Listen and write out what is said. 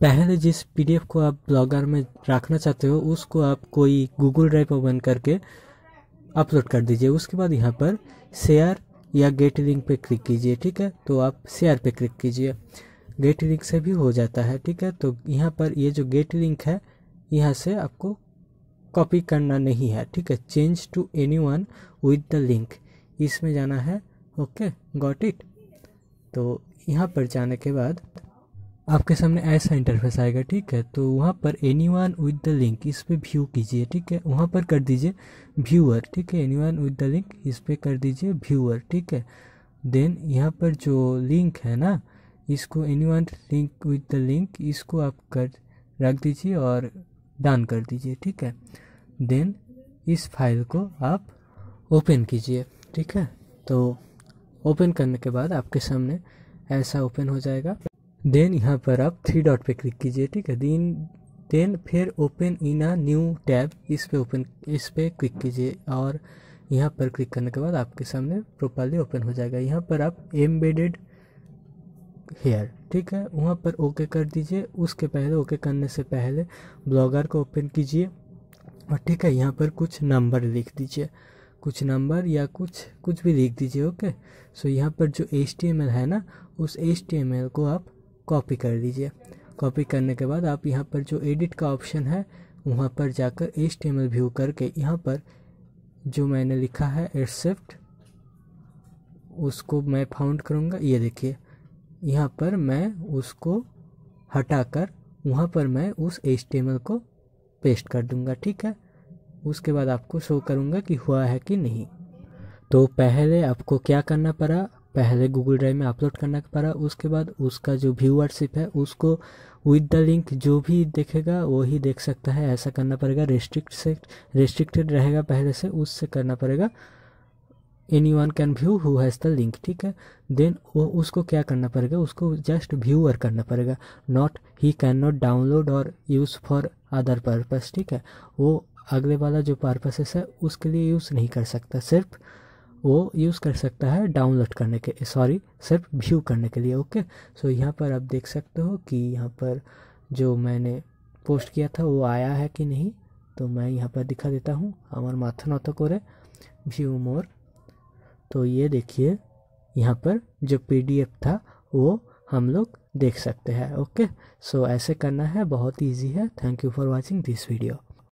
पहले जिस पीडीएफ को आप ब्लॉगर में रखना चाहते हो उसको आप कोई गूगल ड्राइव ओपन करके अपलोड कर दीजिए उसके बाद यहाँ पर शेयर या गेट लिंक पे क्लिक कीजिए ठीक है तो आप शेयर पे क्लिक कीजिए गेट लिंक से भी हो जाता है ठीक है तो यहाँ पर ये जो गेट लिंक है यहाँ से आपको कॉपी करना नहीं है ठीक है change to anyone with the link इसमें जाना है ओके गॉट इट तो यहाँ पर जाने के बाद आपके सामने ऐसा इंटरफेस आएगा ठीक है तो वहाँ पर anyone with the link इस पर व्यू कीजिए ठीक है वहाँ पर कर दीजिए व्यूअर ठीक है anyone with the link इस पर कर दीजिए व्यूअर ठीक है देन यहाँ पर जो लिंक है ना इसको anyone link with the link इसको आप कर रख दीजिए और डन कर दीजिए ठीक है देन इस फाइल को आप ओपन कीजिए ठीक है तो ओपन करने के बाद आपके सामने ऐसा ओपन हो जाएगा देन यहाँ पर आप थ्री डॉट पे क्लिक कीजिए ठीक है दिन देन फिर open in a new tab इस पे ओपन इस पे क्लिक कीजिए और यहाँ पर क्लिक करने के बाद आपके सामने प्रोपरली ओपन हो जाएगा यहाँ पर आप एम्बेडेड हेयर ठीक है वहाँ पर ओके कर दीजिए उसके पहले ओके करने से पहले ब्लॉगर को ओपन कीजिए और ठीक है यहाँ पर कुछ नंबर लिख दीजिए कुछ नंबर या कुछ कुछ भी लिख दीजिए ओके सो यहाँ पर जो एच है ना उस एच को आप कॉपी कर दीजिए कॉपी करने के बाद आप यहाँ पर जो एडिट का ऑप्शन है वहाँ पर जाकर एच व्यू करके यहाँ पर जो मैंने लिखा है एक्सेप्ट उसको मैं फाउंड करूँगा ये देखिए यहाँ पर मैं उसको हटाकर वहाँ पर मैं उस एच को पेस्ट कर दूँगा ठीक है उसके बाद आपको शो करूँगा कि हुआ है कि नहीं तो पहले आपको क्या करना पड़ा पहले गूगल ड्राइव में अपलोड करना पड़ा उसके बाद उसका जो व्यूअरशिप है उसको विद द लिंक जो भी देखेगा वही देख सकता है ऐसा करना पड़ेगा रेस्ट्रिक्ट से रेस्ट्रिक्टेड रहेगा पहले से उससे करना पड़ेगा anyone can view who has the link ठीक है देन वो उसको क्या करना पड़ेगा उसको जस्ट व्यूअर करना पड़ेगा not he can not download और यूज़ फॉर अदर पर्पज ठीक है वो अगले वाला जो पर्पसेस है उसके लिए यूज़ नहीं कर सकता सिर्फ वो यूज़ कर सकता है डाउनलोड करने के सॉरी सिर्फ व्यू करने के लिए ओके सो यहाँ पर आप देख सकते हो कि यहाँ पर जो मैंने पोस्ट किया था वो आया है कि नहीं तो मैं यहाँ पर दिखा देता हूँ अमर মাথা নত করে व्यू मोर तो ये देखिए यहाँ पर जो पी था वो हम लोग देख सकते हैं ओके सो ऐसे करना है बहुत ईजी है thank you for watching this video